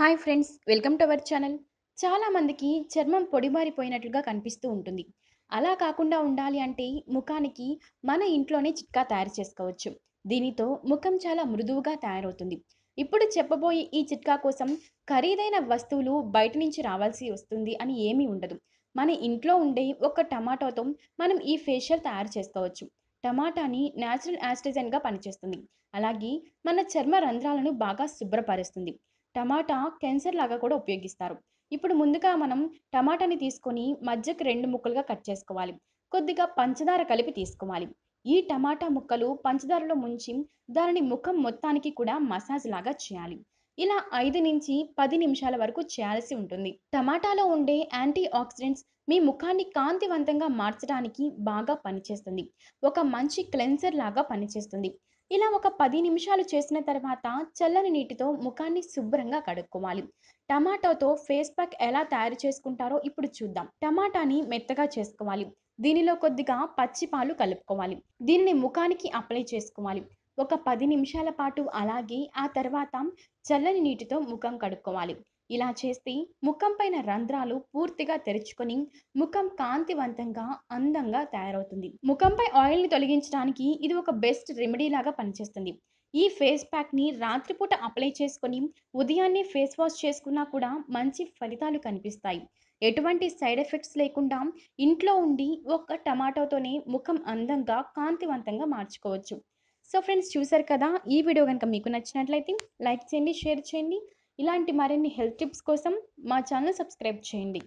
hi friends welcome to our channel చాలామందికి చర్మం పొడిబారిపోయినట్లుగా కనిపిస్తూ ఉంటుంది అలా కాకుండా ఉండాలి అంటే ముఖానికి మన ఇంట్లోనే చిట్కా తయారు చేసుకోవచ్చు దీనితో ముఖం చాలా మృదువుగా తయారవుతుంది ఇప్పుడు చెప్పబోయే ఈ చిట్కా కోసం ఖరీదైన వస్తువులు బయట నుంచి రావాల్సి వస్తుంది అని ఏమీ ఉండదు మన ఇంట్లో ఉండే ఒక టమాటోతో మనం ఈ ఫేషియల్ తయారు చేసుకోవచ్చు టమాటాని న్యాచురల్ యాస్టిజన్గా పనిచేస్తుంది అలాగే మన చర్మ రంధ్రాలను బాగా శుభ్రపరుస్తుంది టమాటా క్యాన్సర్ లాగా కూడా ఉపయోగిస్తారు ఇప్పుడు ముందుగా మనం టమాటాని తీసుకొని మధ్యకి రెండు ముక్కలుగా కట్ చేసుకోవాలి కొద్దిగా పంచదార కలిపి తీసుకోవాలి ఈ టమాటా ముక్కలు పంచదారలో ముంచి దానిని ముఖం మొత్తానికి కూడా మసాజ్ లాగా చేయాలి ఇలా ఐదు నుంచి పది నిమిషాల వరకు చేయాల్సి ఉంటుంది టమాటాలో ఉండే యాంటీ ఆక్సిడెంట్స్ మీ ముఖాన్ని కాంతివంతంగా మార్చడానికి బాగా పనిచేస్తుంది ఒక మంచి క్లెన్సర్ లాగా పనిచేస్తుంది ఇలా ఒక పది నిమిషాలు చేసిన తర్వాత చల్లని నీటితో ముఖాన్ని శుభ్రంగా కడుక్కోవాలి టమాటాతో ఫేస్ ప్యాక్ ఎలా తయారు చేసుకుంటారో ఇప్పుడు చూద్దాం టమాటాని మెత్తగా చేసుకోవాలి దీనిలో కొద్దిగా పచ్చిపాలు కలుపుకోవాలి దీనిని ముఖానికి అప్లై చేసుకోవాలి ఒక పది నిమిషాల పాటు అలాగే ఆ తర్వాత చల్లని నీటితో ముఖం కడుక్కోవాలి ఇలా చేస్తే ముఖం పైన రంధ్రాలు పూర్తిగా తెరుచుకొని ముఖం కాంతివంతంగా అందంగా తయారవుతుంది ముఖంపై ఆయిల్ని తొలగించడానికి ఇది ఒక బెస్ట్ రెమెడీ లాగా పనిచేస్తుంది ఈ ఫేస్ ప్యాక్ని రాత్రిపూట అప్లై చేసుకొని ఉదయాన్నే ఫేస్ వాష్ చేసుకున్నా కూడా మంచి ఫలితాలు కనిపిస్తాయి ఎటువంటి సైడ్ ఎఫెక్ట్స్ లేకుండా ఇంట్లో ఉండి ఒక్క టమాటోతోనే ముఖం అందంగా కాంతివంతంగా మార్చుకోవచ్చు సో ఫ్రెండ్స్ చూసారు కదా ఈ వీడియో కనుక మీకు నచ్చినట్లయితే లైక్ చేయండి షేర్ చేయండి ఇలాంటి మరిన్ని హెల్త్ టిప్స్ కోసం మా ఛానల్ సబ్స్క్రైబ్ చేయండి